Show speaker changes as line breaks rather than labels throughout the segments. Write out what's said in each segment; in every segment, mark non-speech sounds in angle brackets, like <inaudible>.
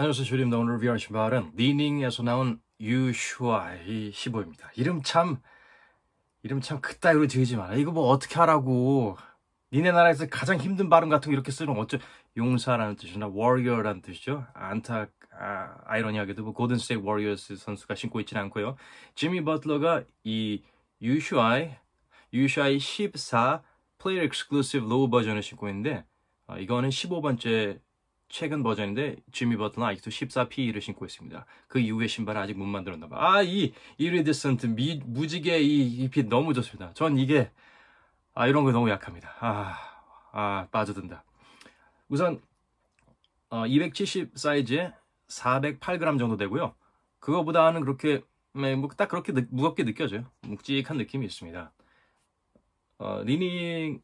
안녕하세요. 주리다 오늘 리뷰 신발은 니닝에서 나온 유슈아이 15입니다. 이름 참, 이름 참 그따위로 지으지 마라. 이거 뭐 어떻게 하라고. 니네 나라에서 가장 힘든 발음 같은 거 이렇게 쓰는 어째 용사라는 뜻이나 워리어라는 뜻이죠. 안타, 아, 이러니하게도뭐 고든 스테이트 워리어스 선수가 신고 있지는 않고요. 지미 버틀러가 이 유슈아이, 유슈아이 14 플레이어 익스클루시브 로우 버전을 신고 있는데 어, 이거는 15번째 최근 버전인데 지미 버튼은 아직도 1 4 p 를 신고 있습니다. 그 이후에 신발을 아직 못 만들었나 봐. 아, 이 이리디슨트 무지개 이 잎이 너무 좋습니다. 전 이게 아 이런 거 너무 약합니다. 아, 아 빠져든다. 우선 어, 270 사이즈에 408g 정도 되고요. 그거보다는 그렇게 네, 뭐딱 그렇게 느, 무겁게 느껴져요. 묵직한 느낌이 있습니다. 어, 리닝에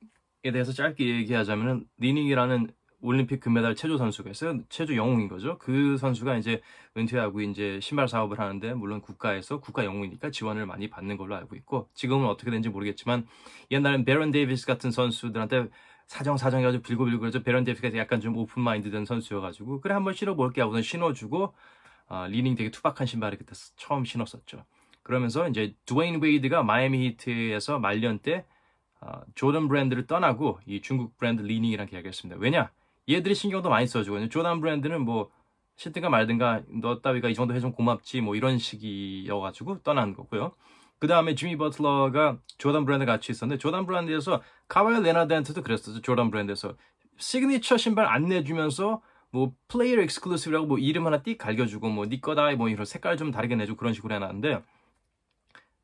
대해서 짧게 얘기하자면 리닝이라는 올림픽 금메달 체조 선수가 있어요. 체조 영웅인 거죠. 그 선수가 이제 은퇴하고 이제 신발 사업을 하는데 물론 국가에서 국가 영웅이니까 지원을 많이 받는 걸로 알고 있고 지금은 어떻게 된지 모르겠지만 옛날엔 베런 데이비스 같은 선수들한테 사정 사정 이 아주 고 빌고 빌고 그래서 베런 데이비스가 약간 좀 오픈 마인드 된 선수여가지고 그래 한번 신어볼게 하고는 신어주고 어, 리닝 되게 투박한 신발을 그때 처음 신었었죠. 그러면서 이제 드웨인 웨이드가 마이애미 히트에서 말년 때 어, 조던 브랜드를 떠나고 이 중국 브랜드 리닝이랑 계약했습니다. 왜냐? 얘들이 신경도 많이 써주거든요. 조단 브랜드는 뭐 싫든가 말든가 너 따위가 이 정도 해준 고맙지 뭐 이런 식이어가지고 떠난 거고요. 그 다음에 지미 버틀러가 조던 브랜드 같이 있었는데 조던 브랜드에서 카와이 레나드한테도 그랬었죠. 조던 브랜드에서 시그니처 신발 안 내주면서 뭐 플레이어 익스클루시브라고 뭐 이름 하나 띡 갈겨주고 뭐니 네 거다 뭐 이런 색깔 좀 다르게 내줘 그런 식으로 해놨는데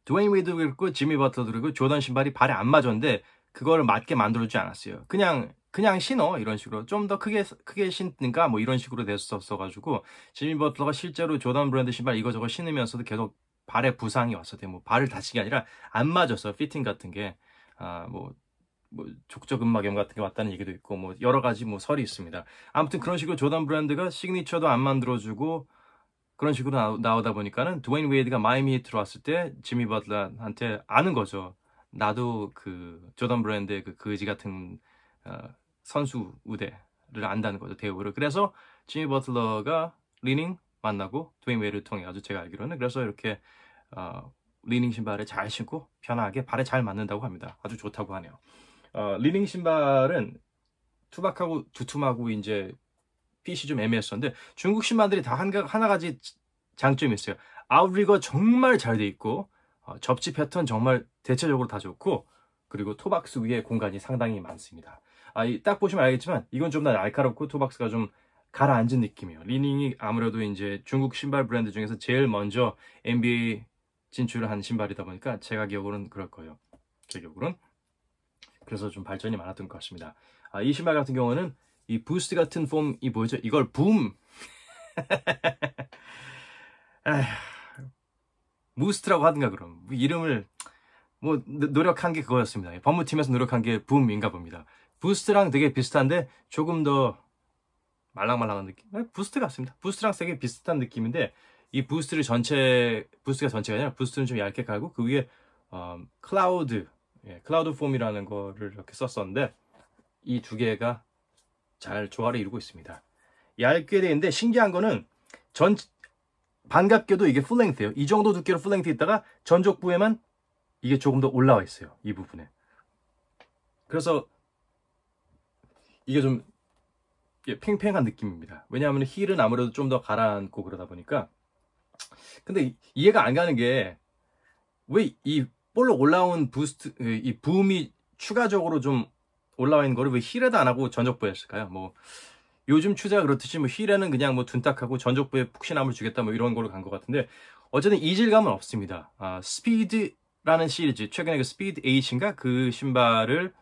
드웨인 웨이드도 그렇고 지미 버틀러도 그렇고 조던 신발이 발에 안 맞았는데 그거를 맞게 만들어주지 않았어요. 그냥 그냥 신어 이런 식으로 좀 더 크게 크게 신든가 뭐 이런 식으로 됐었어가지고 지미 버틀러가 실제로 조던 브랜드 신발 이거저거 신으면서도 계속 발에 부상이 왔었대 뭐 발을 다친 게 아니라 안 맞았어 피팅 같은 게아뭐 뭐, 뭐 족저근막염 같은 게 왔다는 얘기도 있고 뭐 여러 가지 뭐 설이 있습니다. 아무튼 그런 식으로 조던 브랜드가 시그니처도 안 만들어주고 그런 식으로 나오, 다 보니까는 드웨인 웨이드가 마이미에 들어왔을 때 지미 버틀러한테 아는 거죠. 나도 그 조던 브랜드의 그 그지 같은 어, 선수 우대를 안다는 거죠 대우를 그래서 지니 버틀러가 리닝 만나고 드웨인 웨이를 통해 아주 제가 알기로는 그래서 이렇게 어, 리닝 신발을 잘 신고 편하게 발에 잘 맞는다고 합니다 아주 좋다고 하네요 어, 리닝 신발은 투박하고 두툼하고 이제 핏이 좀 애매했었는데 중국 신발들이 다 한가, 하나가지 장점이 있어요 아웃리거 정말 잘 돼 있고 어, 접지 패턴 정말 대체적으로 다 좋고 그리고 토박스 위에 공간이 상당히 많습니다. 아, 딱 보시면 알겠지만 이건 좀더 날카롭고 토박스가 좀 가라앉은 느낌이에요. 리닝이 아무래도 이제 중국 신발 브랜드 중에서 제일 먼저 NBA 진출을 한 신발이다 보니까 제가 기억으로는 그럴 거예요. 제 기억으로는. 그래서 좀 발전이 많았던 것 같습니다. 아, 이 신발 같은 경우는 이 부스트 같은 폼이 뭐죠 이걸 붐! <laughs> 무스트라고 하든가 그럼 뭐 이름을 뭐 노력한 게 그거였습니다. 예, 법무팀에서 노력한 게 붐인가 봅니다. 부스트랑 되게 비슷한데 조금 더 말랑말랑한 느낌 네, 부스트 같습니다 부스트랑 되게 비슷한 느낌인데 이 부스트를 전체 부스트가 전체가 아니라 부스트는 좀 얇게 가고그 위에 어, 클라우드 예, 클라우드 폼이라는 거를 이렇게 썼었는데 이 두 개가 잘 조화를 이루고 있습니다 얇게 돼 있는데 신기한 거는 전 반갑게도 이게 풀랭트예요 이 정도 두께로 풀랭트 있다가 전족부에만 이게 조금 더 올라와 있어요 이 부분에 그래서 이게 좀 팽팽한 느낌입니다. 왜냐하면 힐은 아무래도 좀 더 가라앉고 그러다 보니까 근데 이해가 안 가는 게 왜 이 볼로 올라온 부스트 이 붐이 추가적으로 좀 올라와 있는 거를 왜힐에도안 하고 전적부였을까요뭐 요즘 추자 그렇듯이 뭐 힐에는 그냥 뭐 둔탁하고 전적부에 푹신함을 주겠다 뭐 이런 걸로 간 것 같은데 어쨌든 이질감은 없습니다. 아, 스피드라는 시리즈 최근에 그 스피드 H인가 그 신발을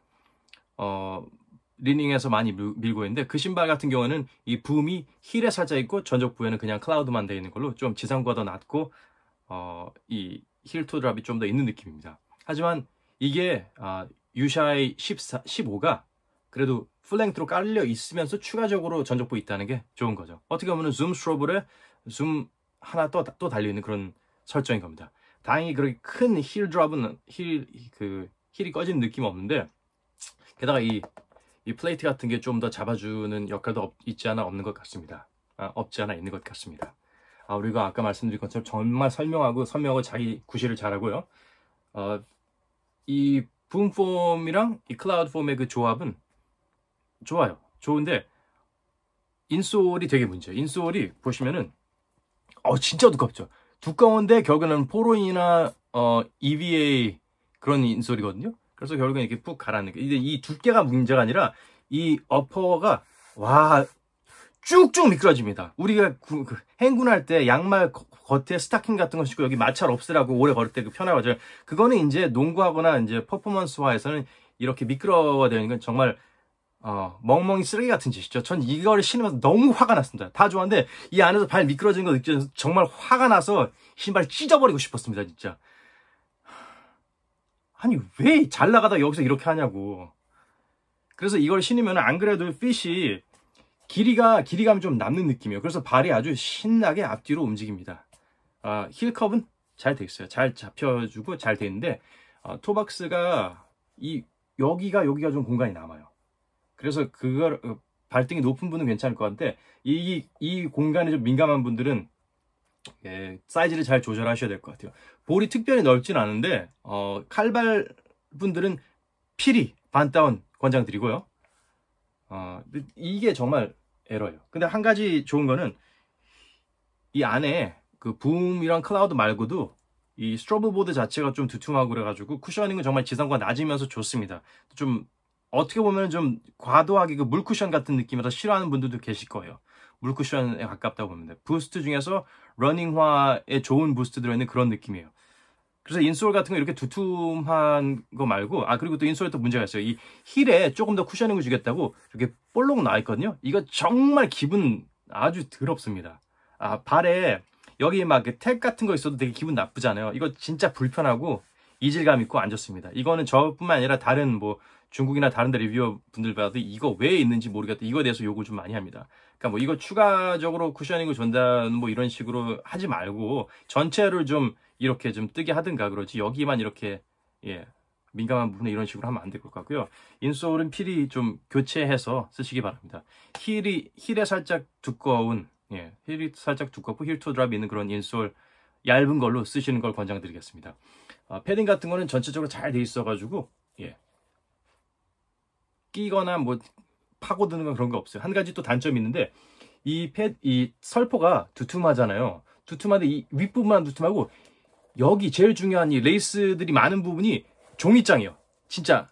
어 리닝에서 많이 밀고 있는데 그 신발 같은 경우는 이 붐이 힐에 살짝 있고 전적 부에는 그냥 클라우드만 되어 있는 걸로 좀 지상과 더 낮고 어, 이힐 투드랍이 좀 더 있는 느낌입니다. 하지만 이게 아, 유샤의 14, 15가 그래도 플랭트로 깔려 있으면서 추가적으로 전적부 있다는 게 좋은 거죠. 어떻게 보면 줌 스트로블에 줌 하나 또, 또 달려있는 그런 설정인 겁니다. 다행히 그렇게 큰 힐 드랍은 힐, 그, 힐이 꺼진 느낌 없는데 게다가 이이 플레이트 같은 게 좀 더 잡아주는 역할도 없, 있지 않아 없는 것 같습니다. 아, 없지 않아 있는 것 같습니다. 아, 우리가 아까 말씀드린 것처럼 정말 설명하고 설명하고 자기 구실을 잘하고요. 어, 이붐 폼이랑 이 클라우드 폼의 그 조합은 좋아요. 좋은데 인솔이 되게 문제예요. 인솔이 보시면은 어 진짜 두껍죠. 두꺼운데 결국에는 포로이나 인 어, EVA 그런 인솔이거든요. 그래서 결국엔 이렇게 푹 가라앉는 게 이제 이 두께가 문제가 아니라 이 어퍼가 와 쭉쭉 미끄러집니다. 우리가 구, 그 행군할 때 양말 겉에 스타킹 같은 거 신고 여기 마찰 없으라고 오래 걸을 때 그 편하거든요. 그거는 이제 농구하거나 이제 퍼포먼스화에서는 이렇게 미끄러워되는 건 정말 어, 멍멍이 쓰레기 같은 짓이죠. 전 이걸 신으면서 너무 화가 났습니다. 다좋아는데이 안에서 발미끄러진거 느껴져서 정말 화가 나서 신발 찢어버리고 싶었습니다, 진짜. 아니 왜 잘 나가다 여기서 이렇게 하냐고 그래서 이걸 신으면 안 그래도 핏이 길이가 길이감이 좀 남는 느낌이에요 그래서 발이 아주 신나게 앞뒤로 움직입니다 아, 힐컵은 잘되겠어요잘 잡혀주고 잘되는데 아, 어, 토박스가 이 여기가 여기가 좀 공간이 남아요 그래서 그걸 어, 발등이 높은 분은 괜찮을 것 같은데 이, 이 공간에 좀 민감한 분들은 예, 사이즈를 잘 조절하셔야 될 것 같아요. 볼이 특별히 넓진 않은데 어, 칼발 분들은 필히 반다운 권장드리고요. 어, 이게 정말 에러예요. 근데 한 가지 좋은 거는 이 안에 그 붐이랑 클라우드 말고도 이스트로블 보드 자체가 좀 두툼하고 그래가지고 쿠셔닝은 정말 지성과 낮으면서 좋습니다. 좀 어떻게 보면 좀 과도하게 그 물쿠션 같은 느낌이라 싫어하는 분들도 계실 거예요. 물쿠션에 가깝다고 봅니다. 부스트 중에서 러닝화에 좋은 부스트 들어있는 그런 느낌이에요. 그래서 인솔 같은 거 이렇게 두툼한 거 말고 아 그리고 또 인솔에 또 문제가 있어요. 이 힐에 조금 더 쿠셔닝을 주겠다고 이렇게 볼록 나 있거든요. 이거 정말 기분 아주 더럽습니다. 아 발에 여기 막탭 같은 거 있어도 되게 기분 나쁘잖아요. 이거 진짜 불편하고 이질감 있고 안 좋습니다. 이거는 저뿐만 아니라 다른 뭐 중국이나 다른 데 리뷰어 분들 봐도 이거 왜 있는지 모르겠다. 이거에 대해서 욕을 좀 많이 합니다. 그러니까 뭐 이거 추가적으로 쿠셔닝을 준다는 뭐 이런 식으로 하지 말고 전체를 좀 이렇게 좀 뜨게 하든가 그러지 여기만 이렇게 예 민감한 부분에 이런 식으로 하면 안 될 것 같고요. 인솔은 필히 좀 교체해서 쓰시기 바랍니다. 힐이 힐에 살짝 두꺼운 예 힐이 살짝 두껍고 힐 투 드랍이 있는 그런 인솔 얇은 걸로 쓰시는 걸 권장드리겠습니다. 아, 패딩 같은 거는 전체적으로 잘 돼 있어가지고 예 끼거나 뭐 파고드는 건 그런 거 없어요. 한 가지 또 단점이 있는데 이, 펫, 이 설포가 두툼하잖아요. 두툼한데 이 윗부분만 두툼하고 여기 제일 중요한 이 레이스들이 많은 부분이 종이장이에요. 진짜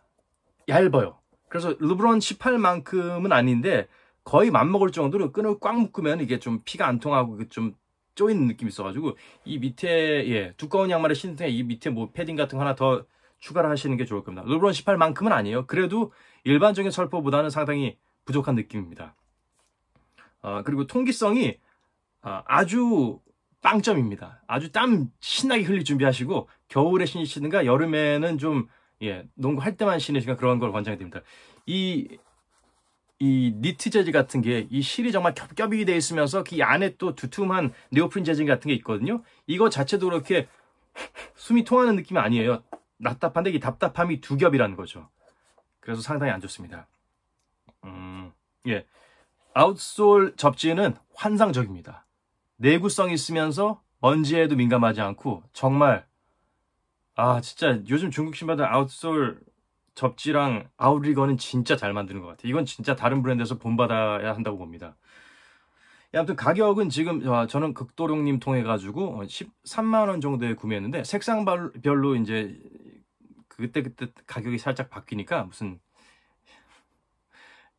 얇아요. 그래서 르브론 18만큼은 아닌데 거의 맞먹을 정도로 끈을 꽉 묶으면 이게 좀 피가 안 통하고 좀 쪼이는 느낌이 있어가지고 이 밑에 예, 두꺼운 양말을 신는 이 밑에 뭐 패딩 같은 거 하나 더 추가를 하시는 게 좋을 겁니다. 르브론 18만큼은 아니에요. 그래도 일반적인 철포보다는 상당히 부족한 느낌입니다. 어, 그리고 통기성이 어, 아주 빵점입니다. 아주 땀 신나게 흘릴 준비하시고 겨울에 신으시든가 여름에는 좀 예, 농구할 때만 신으시든가 그런 걸 권장해 드립니다. 이, 이 니트 재질 같은 게 이 실이 정말 겹겹이 돼 있으면서 그 안에 또 두툼한 네오프린 재질 같은 게 있거든요. 이거 자체도 그렇게 숨이 통하는 느낌이 아니에요. 답답한데 이 답답함이 두 겹이라는 거죠. 그래서 상당히 안 좋습니다. 음, 예. 아웃솔 접지는 환상적입니다. 내구성이 있으면서 먼지에도 민감하지 않고 정말 아 진짜 요즘 중국 신발들 아웃솔 접지랑 아웃리거는 진짜 잘 만드는 것 같아요. 이건 진짜 다른 브랜드에서 본받아야 한다고 봅니다. 예, 아무튼 가격은 지금 아, 저는 극도룡님 통해 가지고 13만 어, 원 정도에 구매했는데 색상별로 이제 그때 그때 가격이 살짝 바뀌니까 무슨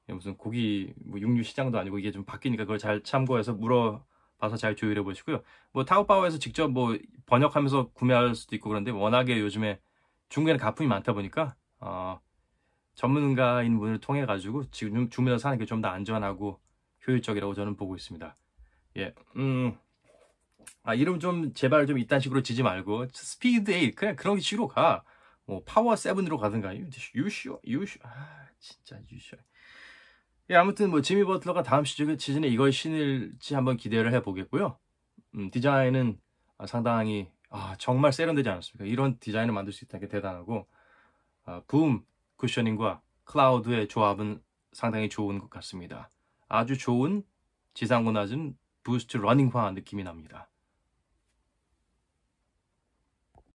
무슨 고기 뭐 육류 시장도 아니고 이게 좀 바뀌니까 그걸 잘 참고해서 물어봐서 잘 조율해 보시고요. 뭐 타오바오에서 직접 뭐 번역하면서 구매할 수도 있고 그런데 워낙에 요즘에 중국에는 가품이 많다 보니까 어, 전문가인 분을 통해 가지고 지금 주문해서 사는 게 좀 더 안전하고 효율적이라고 저는 보고 있습니다. 예, 음, 아 이름 좀 제발 좀 이딴 식으로 지지 말고 스피드에 그냥 그런 식으로 가. 뭐 파워 세븐으로 가든가 유슈아 유슈아 아, 진짜 유슈아 예, 아무튼 뭐 지미 버틀러가 다음 시즌에 이걸 신을지 한번 기대를 해보겠고요 음, 디자인은 상당히 아, 정말 세련되지 않았습니까 이런 디자인을 만들 수 있다는 게 대단하고 아, 붐 쿠셔닝과 클라우드의 조합은 상당히 좋은 것 같습니다 아주 좋은 지상고 낮은 부스트 러닝화 느낌이 납니다